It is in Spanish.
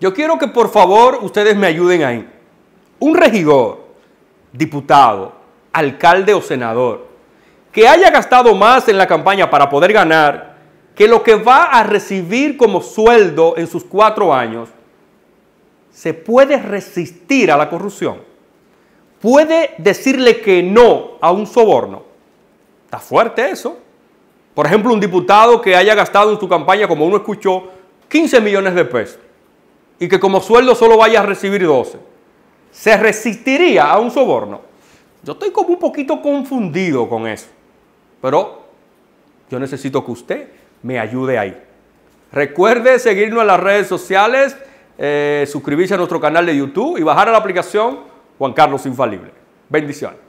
Yo quiero que por favor ustedes me ayuden ahí. Un regidor, diputado, alcalde o senador que haya gastado más en la campaña para poder ganar que lo que va a recibir como sueldo en sus cuatro años, se puede resistir a la corrupción. Puede decirle que no a un soborno. Está fuerte eso. Por ejemplo, un diputado que haya gastado en su campaña, como uno escuchó, 15 millones de pesos y que como sueldo solo vaya a recibir 12, ¿se resistiría a un soborno? Yo estoy como un poquito confundido con eso, pero yo necesito que usted me ayude ahí. Recuerde seguirnos en las redes sociales, eh, suscribirse a nuestro canal de YouTube y bajar a la aplicación Juan Carlos Infalible. Bendiciones.